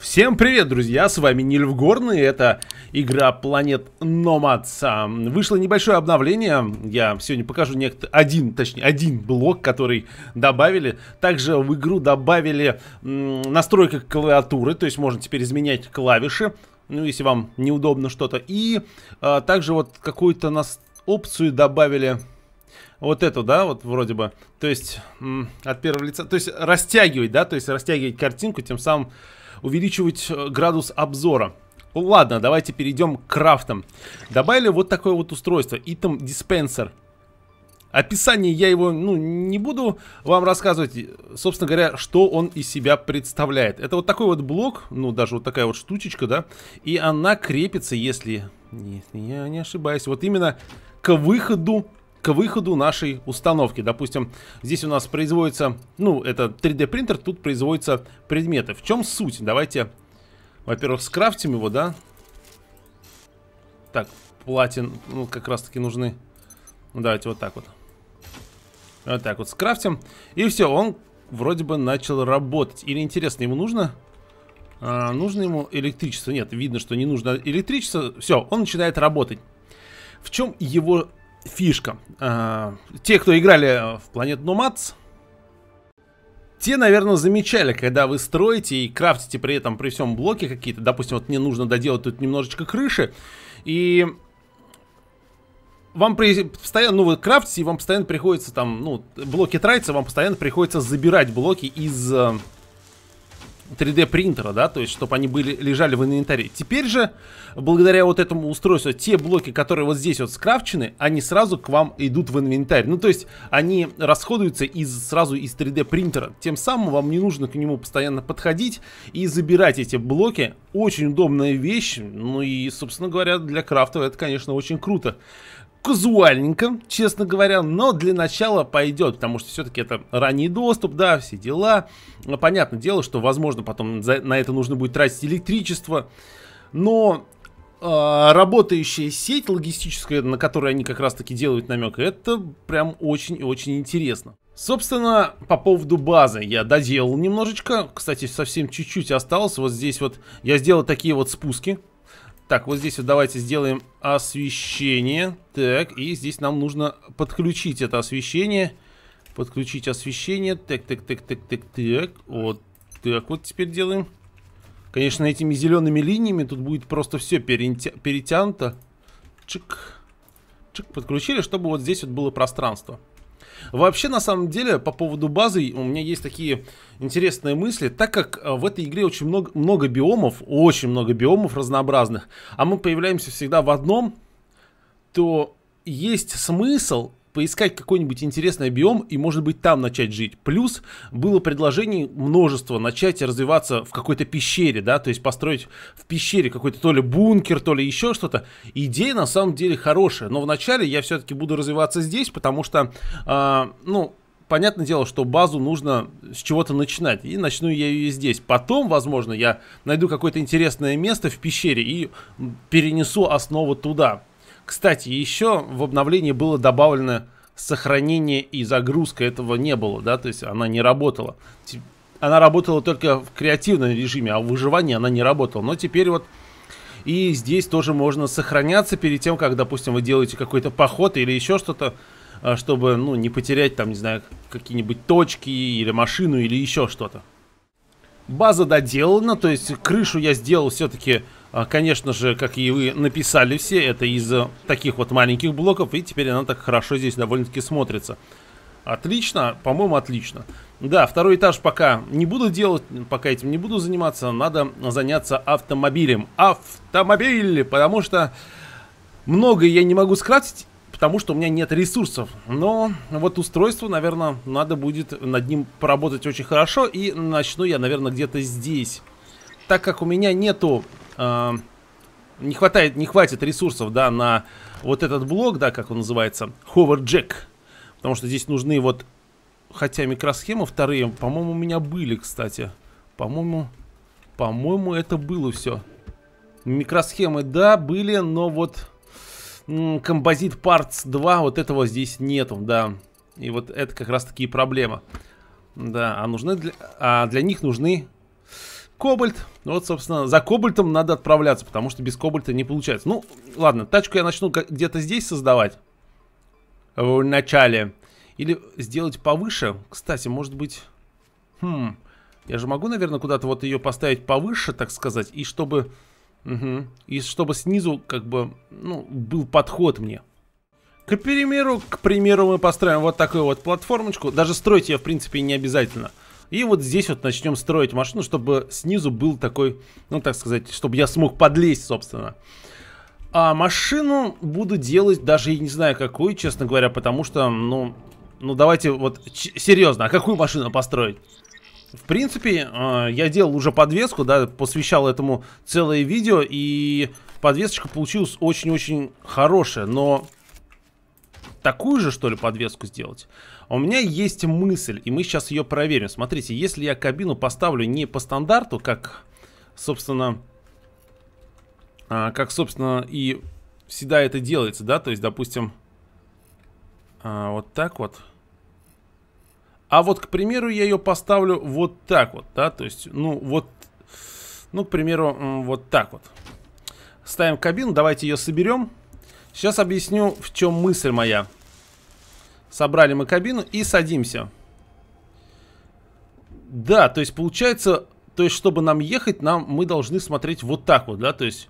Всем привет, друзья, с вами Нильф Горный, это игра Планет Номадса. Вышло небольшое обновление, я сегодня покажу некто... один, точнее, один блок, который добавили. Также в игру добавили настройка клавиатуры, то есть можно теперь изменять клавиши, ну, если вам неудобно что-то. И а, также вот какую-то нас опцию добавили, вот эту, да, вот вроде бы, то есть от первого лица, то есть растягивать, да, то есть растягивать картинку, тем самым увеличивать э, градус обзора. Ладно, давайте перейдем к крафтам. Добавили вот такое вот устройство, Item Dispenser. Описание я его, ну, не буду вам рассказывать, собственно говоря, что он из себя представляет. Это вот такой вот блок, ну, даже вот такая вот штучечка, да, и она крепится, если... Нет, я не ошибаюсь, вот именно к выходу к выходу нашей установки. Допустим, здесь у нас производится, ну, это 3D принтер, тут производятся предметы. В чем суть? Давайте, во-первых, скрафтим его, да? Так, платин, ну, как раз таки нужны. Ну, давайте вот так вот. Вот так вот скрафтим. И все, он вроде бы начал работать. Или интересно, ему нужно... А, нужно ему электричество? Нет, видно, что не нужно электричество. Все, он начинает работать. В чем его фишка. Э, те, кто играли в Planet Nomads, те, наверное, замечали, когда вы строите и крафтите при этом при всем блоке какие-то. Допустим, вот мне нужно доделать тут немножечко крыши. И вам при... постоянно, ну, вы крафтите, и вам постоянно приходится там, ну, блоки тратятся, вам постоянно приходится забирать блоки из э, 3D принтера, да, то есть, чтобы они были, лежали в инвентаре. Теперь же, благодаря вот этому устройству, те блоки, которые вот здесь вот скрафчены, они сразу к вам идут в инвентарь. Ну, то есть, они расходуются из, сразу из 3D принтера. Тем самым вам не нужно к нему постоянно подходить и забирать эти блоки. Очень удобная вещь, ну и, собственно говоря, для крафтов это, конечно, очень круто казуальненько, честно говоря, но для начала пойдет, потому что все-таки это ранний доступ, да, все дела. Ну, понятное дело, что, возможно, потом за, на это нужно будет тратить электричество, но э, работающая сеть логистическая, на которой они как раз-таки делают намек, это прям очень и очень интересно. Собственно, по поводу базы я доделал немножечко, кстати, совсем чуть-чуть осталось, вот здесь вот я сделал такие вот спуски, так, вот здесь вот давайте сделаем освещение. Так, и здесь нам нужно подключить это освещение. Подключить освещение. Так, так, так, так, так, так. Вот так вот теперь делаем. Конечно, этими зелеными линиями тут будет просто все перетя перетянуто. Чик. Чик, подключили, чтобы вот здесь вот было пространство. Вообще, на самом деле, по поводу базы у меня есть такие интересные мысли, так как э, в этой игре очень много, много биомов, очень много биомов разнообразных, а мы появляемся всегда в одном, то есть смысл поискать какой-нибудь интересный биом и, может быть, там начать жить. Плюс было предложение множество начать развиваться в какой-то пещере, да, то есть построить в пещере какой-то то ли бункер, то ли еще что-то. Идея на самом деле хорошая, но вначале я все-таки буду развиваться здесь, потому что, э, ну, понятное дело, что базу нужно с чего-то начинать. И начну я ее здесь. Потом, возможно, я найду какое-то интересное место в пещере и перенесу основу туда. Кстати, еще в обновлении было добавлено сохранение и загрузка этого не было, да, то есть она не работала. Она работала только в креативном режиме, а в выживании она не работала. Но теперь вот и здесь тоже можно сохраняться перед тем, как, допустим, вы делаете какой-то поход или еще что-то, а, чтобы, ну, не потерять там, не знаю, какие-нибудь точки или машину или еще что-то. База доделана, то есть крышу я сделал все-таки а, конечно же, как и вы написали все, это из э, таких вот маленьких блоков, и теперь она так хорошо здесь довольно-таки смотрится. Отлично, по-моему, отлично. Да, второй этаж пока не буду делать, пока этим не буду заниматься. Надо заняться автомобилем. Автомобиль! Потому что много я не могу скрафтить, потому что у меня нет ресурсов. Но вот устройство, наверное, надо будет над ним поработать очень хорошо. И начну я, наверное, где-то здесь. Так как у меня нету э, не хватает, не хватит ресурсов, да, на вот этот блок, да, как он называется, Hover Jack. Потому что здесь нужны вот, хотя микросхемы вторые, по-моему, у меня были, кстати. По-моему, по-моему, это было все. Микросхемы, да, были, но вот композит Parts 2, вот этого здесь нету, да. И вот это как раз таки и проблема. Да, а нужны для, а для них нужны Кобальт. Ну вот, собственно, за кобальтом надо отправляться, потому что без кобальта не получается. Ну, ладно, тачку я начну где-то здесь создавать. В начале. Или сделать повыше. Кстати, может быть... Хм... Я же могу, наверное, куда-то вот ее поставить повыше, так сказать, и чтобы... Угу, и чтобы снизу, как бы, ну, был подход мне. К примеру, к примеру, мы построим вот такую вот платформочку. Даже строить ее, в принципе, не обязательно. И вот здесь вот начнем строить машину, чтобы снизу был такой, ну так сказать, чтобы я смог подлезть, собственно. А машину буду делать даже, я не знаю какую, честно говоря, потому что, ну, ну давайте вот серьезно, а какую машину построить? В принципе, э, я делал уже подвеску, да, посвящал этому целое видео, и подвесочка получилась очень-очень хорошая, но такую же, что ли, подвеску сделать? А у меня есть мысль, и мы сейчас ее проверим. Смотрите, если я кабину поставлю не по стандарту, как, собственно, а, как, собственно, и всегда это делается, да, то есть, допустим, а, вот так вот. А вот, к примеру, я ее поставлю вот так вот, да, то есть, ну, вот, ну, к примеру, вот так вот. Ставим кабину, давайте ее соберем. Сейчас объясню, в чем мысль моя. Собрали мы кабину и садимся. Да, то есть получается, то есть чтобы нам ехать, нам мы должны смотреть вот так вот, да, то есть...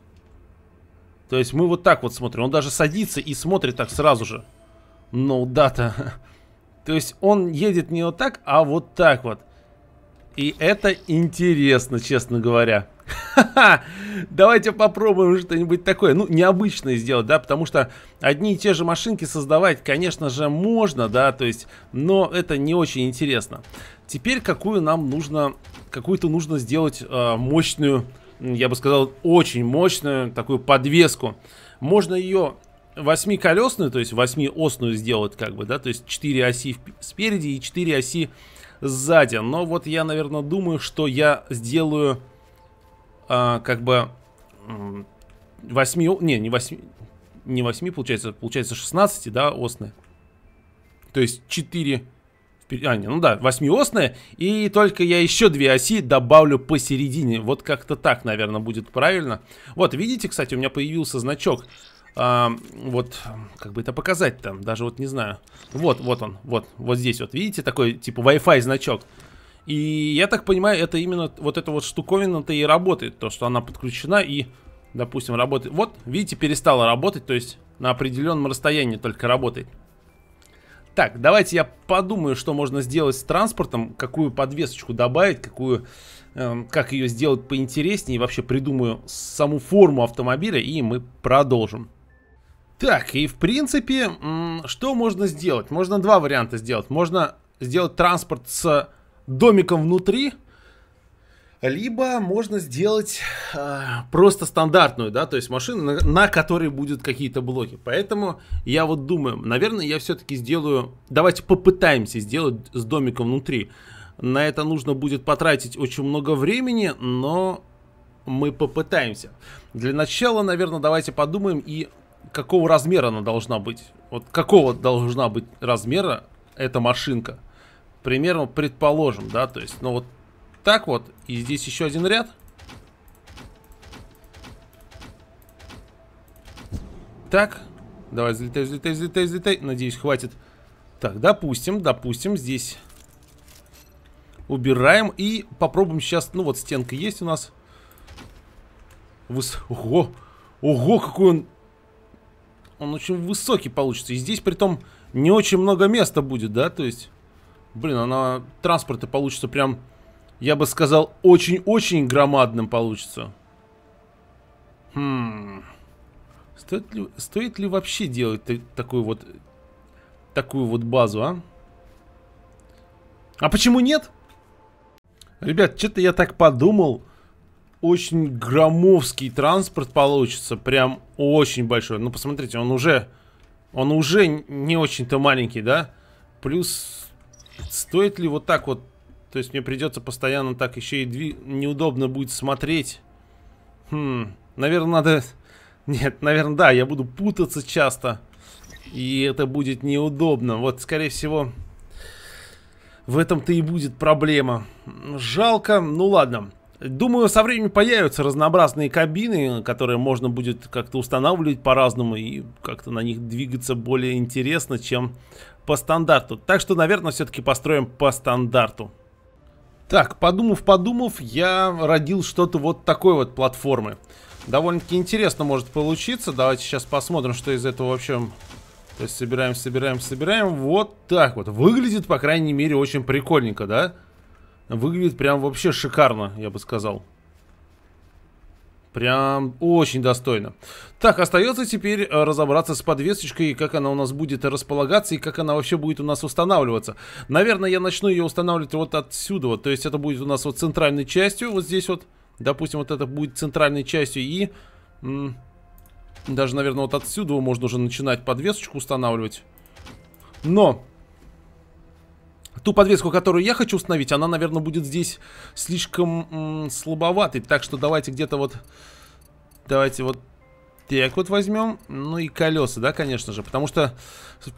То есть мы вот так вот смотрим. Он даже садится и смотрит так сразу же. Ну да-то. То есть он едет не вот так, а вот так вот. И это интересно, честно говоря. Давайте попробуем что-нибудь такое, ну, необычное сделать, да, потому что одни и те же машинки создавать, конечно же, можно, да, то есть, но это не очень интересно. Теперь какую нам нужно, какую-то нужно сделать э, мощную, я бы сказал, очень мощную такую подвеску. Можно ее восьмиколесную, то есть восьмиосную сделать, как бы, да, то есть 4 оси спереди и 4 оси сзади. Но вот я, наверное, думаю, что я сделаю а, как бы 8, не, не 8, не 8, получается, получается 16, да, осные. То есть 4, а, не, ну да, 8 осные, и только я еще две оси добавлю посередине. Вот как-то так, наверное, будет правильно. Вот, видите, кстати, у меня появился значок. А, вот, как бы это показать там, даже вот не знаю. Вот, вот он, вот, вот здесь вот, видите, такой типа Wi-Fi значок. И я так понимаю, это именно вот эта вот штуковина-то и работает. То, что она подключена и, допустим, работает. Вот, видите, перестала работать, то есть на определенном расстоянии только работает. Так, давайте я подумаю, что можно сделать с транспортом, какую подвесочку добавить, какую, э, как ее сделать поинтереснее, вообще придумаю саму форму автомобиля, и мы продолжим. Так, и в принципе, что можно сделать? Можно два варианта сделать. Можно сделать транспорт с домиком внутри, либо можно сделать э, просто стандартную, да, то есть машину, на, на которой будут какие-то блоки. Поэтому я вот думаю, наверное, я все-таки сделаю, давайте попытаемся сделать с домиком внутри. На это нужно будет потратить очень много времени, но мы попытаемся. Для начала, наверное, давайте подумаем и какого размера она должна быть. Вот какого должна быть размера эта машинка примерно предположим, да, то есть, ну вот так вот, и здесь еще один ряд. Так, давай, взлетай, взлетай, взлетай, взлетай, надеюсь, хватит. Так, допустим, допустим, здесь убираем и попробуем сейчас, ну вот стенка есть у нас. Выс... Ого, ого, какой он... Он очень высокий получится, и здесь при том не очень много места будет, да, то есть... Блин, она... А транспорты получится прям, я бы сказал, очень-очень громадным получится. Хм... Стоит ли, стоит ли вообще делать такую вот... Такую вот базу, а? А почему нет? Ребят, что-то я так подумал. Очень громовский транспорт получится. Прям очень большой. Ну, посмотрите, он уже... Он уже не очень-то маленький, да? Плюс Стоит ли вот так вот... То есть мне придется постоянно так еще и дви... неудобно будет смотреть. Хм, наверное, надо... Нет, наверное, да, я буду путаться часто. И это будет неудобно. Вот, скорее всего, в этом-то и будет проблема. Жалко, ну ладно. Думаю, со временем появятся разнообразные кабины, которые можно будет как-то устанавливать по-разному и как-то на них двигаться более интересно, чем по стандарту. Так что, наверное, все-таки построим по стандарту. Так, подумав-подумав, я родил что-то вот такой вот платформы. Довольно-таки интересно может получиться. Давайте сейчас посмотрим, что из этого вообще... То есть собираем, собираем, собираем. Вот так вот. Выглядит, по крайней мере, очень прикольненько, да? Выглядит прям вообще шикарно, я бы сказал. Прям очень достойно. Так, остается теперь э, разобраться с подвесочкой, как она у нас будет располагаться и как она вообще будет у нас устанавливаться. Наверное, я начну ее устанавливать вот отсюда. Вот, то есть это будет у нас вот центральной частью, вот здесь вот. Допустим, вот это будет центральной частью и... Даже, наверное, вот отсюда можно уже начинать подвесочку устанавливать. Но Ту подвеску, которую я хочу установить, она, наверное, будет здесь слишком слабоватой. Так что давайте где-то вот... Давайте вот так вот возьмем. Ну и колеса, да, конечно же. Потому что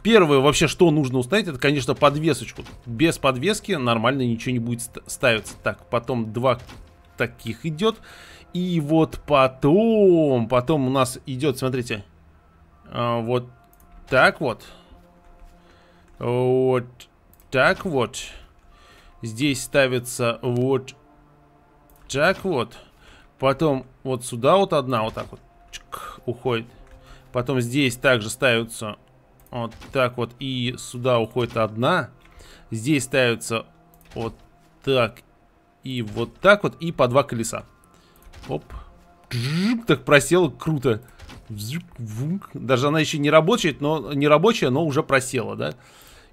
первое вообще, что нужно установить, это, конечно, подвесочку. Без подвески нормально ничего не будет ставиться. Так, потом два таких идет. И вот потом, потом у нас идет, смотрите, а, вот так вот. Вот так вот. Здесь ставится вот так вот. Потом вот сюда вот одна вот так вот чик, уходит. Потом здесь также ставится вот так вот. И сюда уходит одна. Здесь ставится вот так и вот так вот. И по два колеса. Оп. Так просела круто. Даже она еще не рабочая, но, не рабочая, но уже просела, да?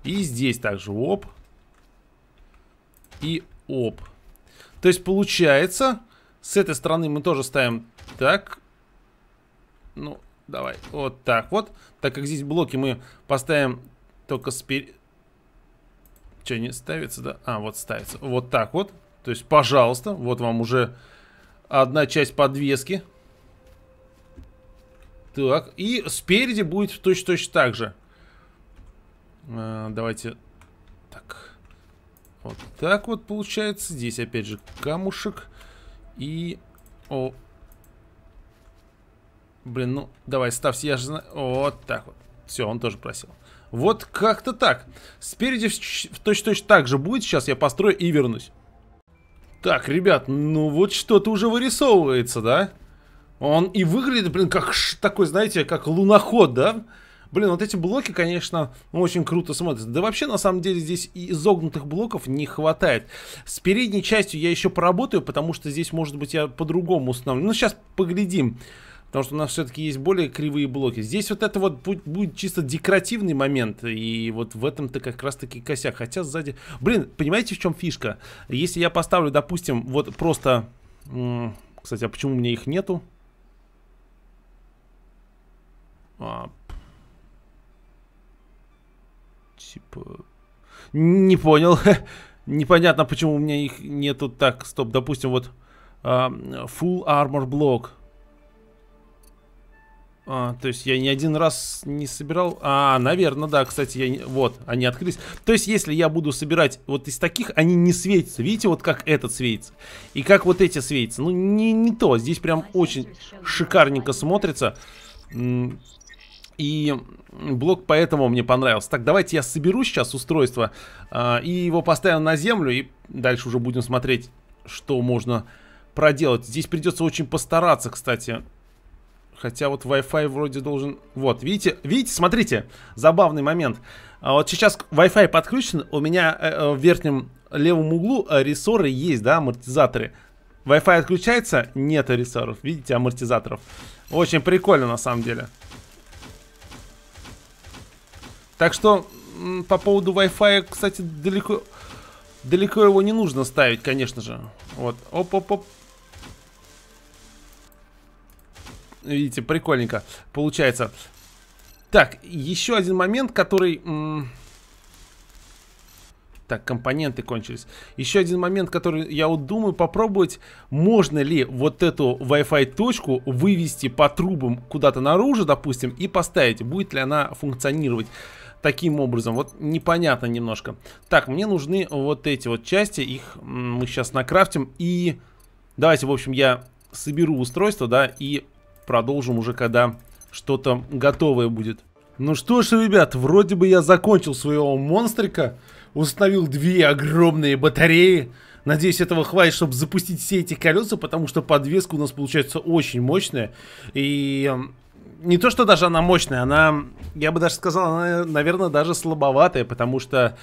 И здесь также оп. И оп. То есть получается, с этой стороны мы тоже ставим так. Ну, давай, вот так вот. Так как здесь блоки мы поставим только спереди. Что, не ставится, да? А, вот ставится. Вот так вот. То есть, пожалуйста, вот вам уже одна часть подвески. Так, и спереди будет точно-точно так же. Э, давайте... Так. Вот так вот получается. Здесь опять же камушек. И... О. Блин, ну давай, ставься, я же знаю. Вот так вот. Все, он тоже просил. Вот как-то так. Спереди точно-точно так же будет. Сейчас я построю и вернусь. Так, ребят, ну вот что-то уже вырисовывается, да? Он и выглядит, блин, как такой, знаете, как луноход, Да. Блин, вот эти блоки, конечно, очень круто смотрятся. Да вообще, на самом деле, здесь и изогнутых блоков не хватает. С передней частью я еще поработаю, потому что здесь, может быть, я по-другому установлю. Ну, сейчас поглядим. Потому что у нас все-таки есть более кривые блоки. Здесь вот это вот будет, будет чисто декоративный момент. И вот в этом-то как раз-таки косяк. Хотя сзади... Блин, понимаете, в чем фишка? Если я поставлю, допустим, вот просто... Кстати, а почему у меня их нету? А, Типа... Не понял. Непонятно, почему у меня их нету так. Стоп, допустим, вот... Uh, full Armor Block. А, то есть я ни один раз не собирал... А, наверное, да, кстати, я... вот, они открылись. То есть если я буду собирать вот из таких, они не светятся. Видите, вот как этот светится? И как вот эти светятся? Ну, не, не то. Здесь прям очень шикарненько смотрится и блок поэтому мне понравился. Так, давайте я соберу сейчас устройство э, и его поставим на землю, и дальше уже будем смотреть, что можно проделать. Здесь придется очень постараться, кстати. Хотя вот Wi-Fi вроде должен... Вот, видите, видите, смотрите, забавный момент. А вот сейчас Wi-Fi подключен, у меня э, э в верхнем левом углу э, рессоры есть, да, амортизаторы. Wi-Fi отключается, нет рессоров, видите, амортизаторов. Очень прикольно на самом деле. Так что по поводу Wi-Fi, кстати, далеко, далеко его не нужно ставить, конечно же. Вот, оп-оп-оп. Видите, прикольненько получается. Так, еще один момент, который... Так, компоненты кончились. Еще один момент, который я вот думаю попробовать. Можно ли вот эту Wi-Fi точку вывести по трубам куда-то наружу, допустим, и поставить? Будет ли она функционировать? таким образом. Вот непонятно немножко. Так, мне нужны вот эти вот части. Их мы сейчас накрафтим. И давайте, в общем, я соберу устройство, да, и продолжим уже, когда что-то готовое будет. Ну что ж, ребят, вроде бы я закончил своего монстрика. Установил две огромные батареи. Надеюсь, этого хватит, чтобы запустить все эти колеса, потому что подвеска у нас получается очень мощная. И не то, что даже она мощная, она, я бы даже сказал, она, наверное, даже слабоватая, потому что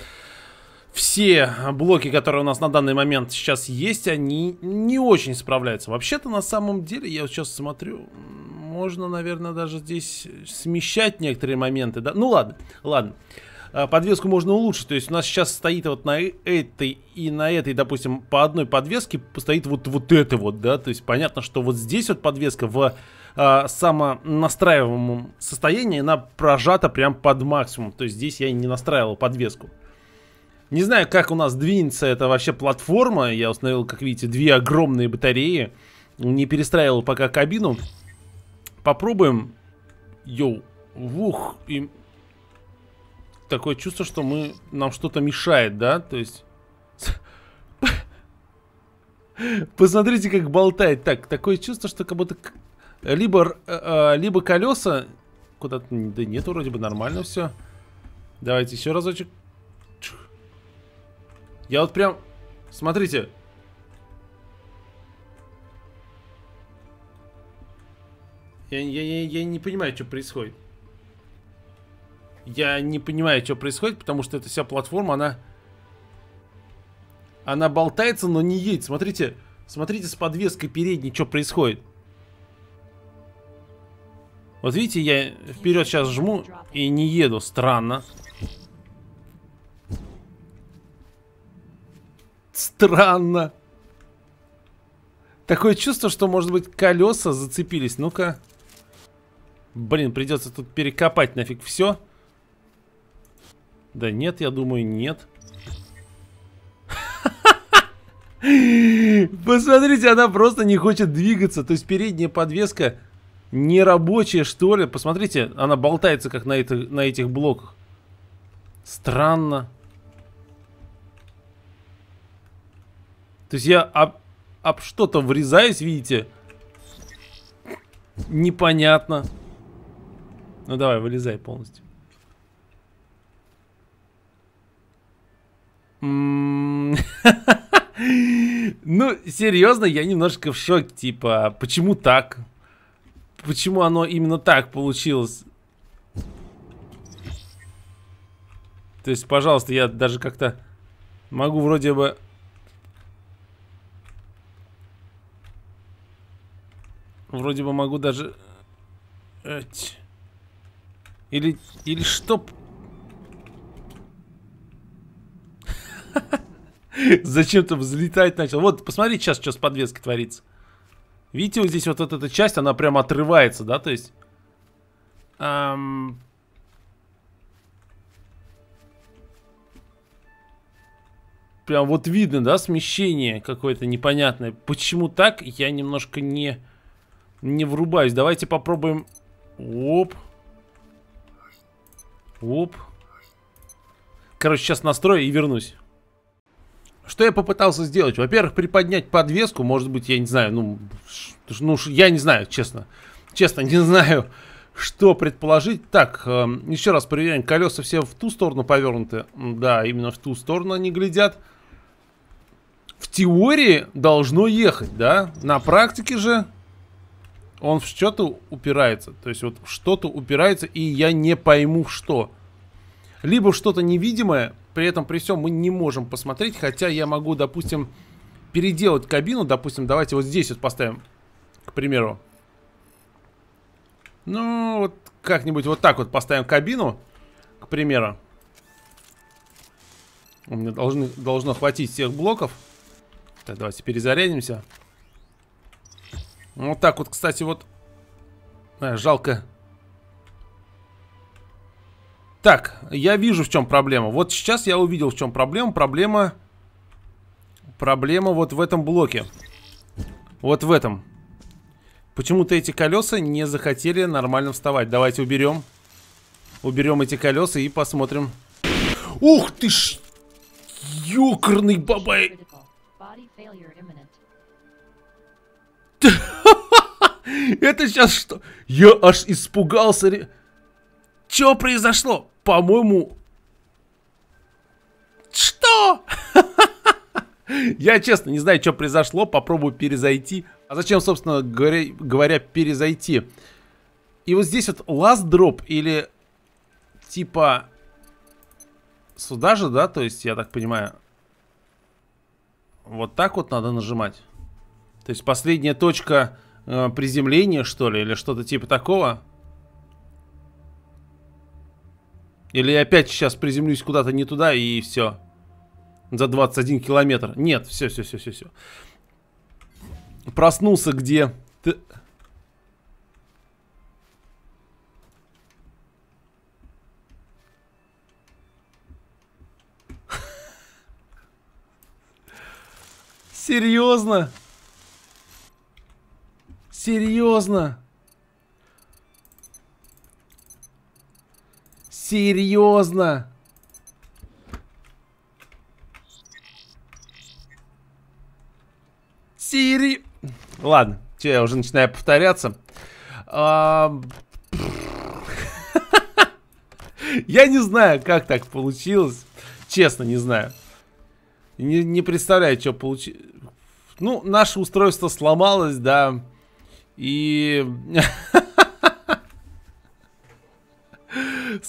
все блоки, которые у нас на данный момент сейчас есть, они не очень справляются. Вообще-то, на самом деле, я вот сейчас смотрю, можно, наверное, даже здесь смещать некоторые моменты. Да? Ну ладно, ладно. А, подвеску можно улучшить, то есть у нас сейчас стоит вот на этой и на этой, допустим, по одной подвеске стоит вот, вот это вот, да, то есть понятно, что вот здесь вот подвеска в э, самонастраиваемом состоянии она прожата прям под максимум. То есть здесь я не настраивал подвеску. Не знаю, как у нас двинется эта вообще платформа. Я установил, как видите, две огромные батареи. Не перестраивал пока кабину. Попробуем. Йоу. Вух. И... Такое чувство, что мы нам что-то мешает, да? То есть... Посмотрите, как болтает. Так, такое чувство, что как будто либо, э, а, либо колеса... Куда-то... Да нет, вроде бы нормально все. Давайте еще разочек. Я вот прям... Смотрите. Я, я, я, я не понимаю, что происходит. Я не понимаю, что происходит, потому что эта вся платформа, она... Она болтается, но не едет. Смотрите, смотрите с подвеской передней, что происходит. Вот видите, я вперед сейчас жму и не еду. Странно. Странно. Такое чувство, что, может быть, колеса зацепились. Ну-ка. Блин, придется тут перекопать нафиг все. Да нет, я думаю, нет. Посмотрите, она просто не хочет двигаться. То есть передняя подвеска не рабочая, что ли? Посмотрите, она болтается, как на, это, на этих блоках. Странно. То есть я об, об что-то врезаюсь, видите? Непонятно. Ну давай, вылезай полностью. М-м-м. Ну, серьезно, я немножко в шоке. Типа, а почему так? почему оно именно так получилось. То есть, пожалуйста, я даже как-то могу вроде бы... Вроде бы могу даже... Или... Или что? Зачем-то взлетать начал. Вот, посмотри сейчас, что с подвеской творится. Видите, вот здесь вот, вот эта часть, она прям отрывается, да, то есть... Эм... Прям вот видно, да, смещение какое-то непонятное. Почему так, я немножко не, не врубаюсь. Давайте попробуем... Оп. Оп. Короче, сейчас настрою и вернусь. Что я попытался сделать? Во-первых, приподнять подвеску, может быть, я не знаю, ну, ну я не знаю, честно. Честно, не знаю, что предположить. Так, э, эм, еще раз проверяем, колеса все в ту сторону повернуты. Да, именно в ту сторону они глядят. В теории должно ехать, да? На практике же он в что-то упирается. То есть вот что-то упирается, и я не пойму что. Либо что-то невидимое, при этом, при всем мы не можем посмотреть, хотя я могу, допустим, переделать кабину, допустим, давайте вот здесь вот поставим, к примеру. Ну, вот как-нибудь вот так вот поставим кабину, к примеру. У меня должны, должно хватить всех блоков. Так, давайте перезарядимся. Вот так вот, кстати, вот... А, жалко, так, я вижу, в чем проблема. Вот сейчас я увидел, в чем проблема. Проблема... Проблема вот в этом блоке. Вот в этом. Почему-то эти колеса не захотели нормально вставать. Давайте уберем. Уберем эти колеса и посмотрим. Ух ты ж! Ёкарный бабай! Это сейчас что? Я аж испугался. Что произошло? По-моему... Что? Я честно не знаю, что произошло. Попробую перезайти. А зачем, собственно говоря, говоря перезайти? И вот здесь вот last drop или типа сюда же, да? То есть, я так понимаю, вот так вот надо нажимать. То есть последняя точка э, приземления, что ли, или что-то типа такого. Или я опять сейчас приземлюсь куда-то не туда и все. За 21 километр. Нет, все, все, все, все, все. Проснулся где... Ты... Серьезно? Серьезно? Серьезно? Сири... Ладно, я уже начинаю повторяться. А... Я не знаю, как так получилось. Честно, не знаю. Не, не представляю, что получилось. Ну, наше устройство сломалось, да. И...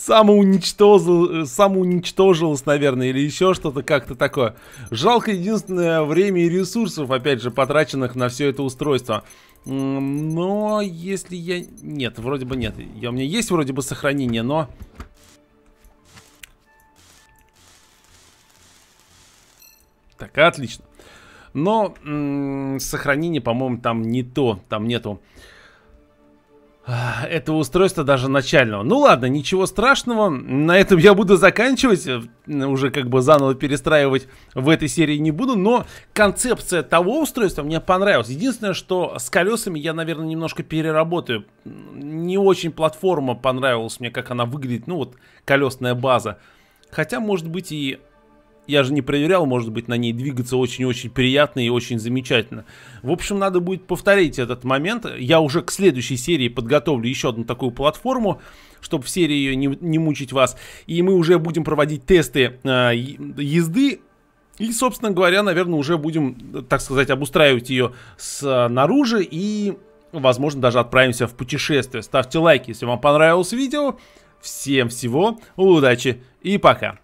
самоуничтожил, э, самоуничтожилась, наверное, или еще что-то как-то такое. Жалко единственное время и ресурсов, опять же, потраченных на все это устройство. Но если я... Нет, вроде бы нет. Я, у меня есть вроде бы сохранение, но... Так, отлично. Но сохранение, по-моему, там не то. Там нету этого устройства даже начального. Ну ладно, ничего страшного. На этом я буду заканчивать. Э, уже как бы заново перестраивать в этой серии не буду. Но концепция того устройства мне понравилась. Единственное, что с колесами я, наверное, немножко переработаю. Не очень платформа понравилась мне, как она выглядит. Ну вот колесная база. Хотя, может быть, и я же не проверял, может быть, на ней двигаться очень-очень приятно и очень замечательно. В общем, надо будет повторить этот момент. Я уже к следующей серии подготовлю еще одну такую платформу, чтобы в серии ее не, не мучить вас. И мы уже будем проводить тесты э, езды и, собственно говоря, наверное, уже будем, так сказать, обустраивать ее снаружи э, и, возможно, даже отправимся в путешествие. Ставьте лайк, если вам понравилось видео. Всем всего, удачи и пока!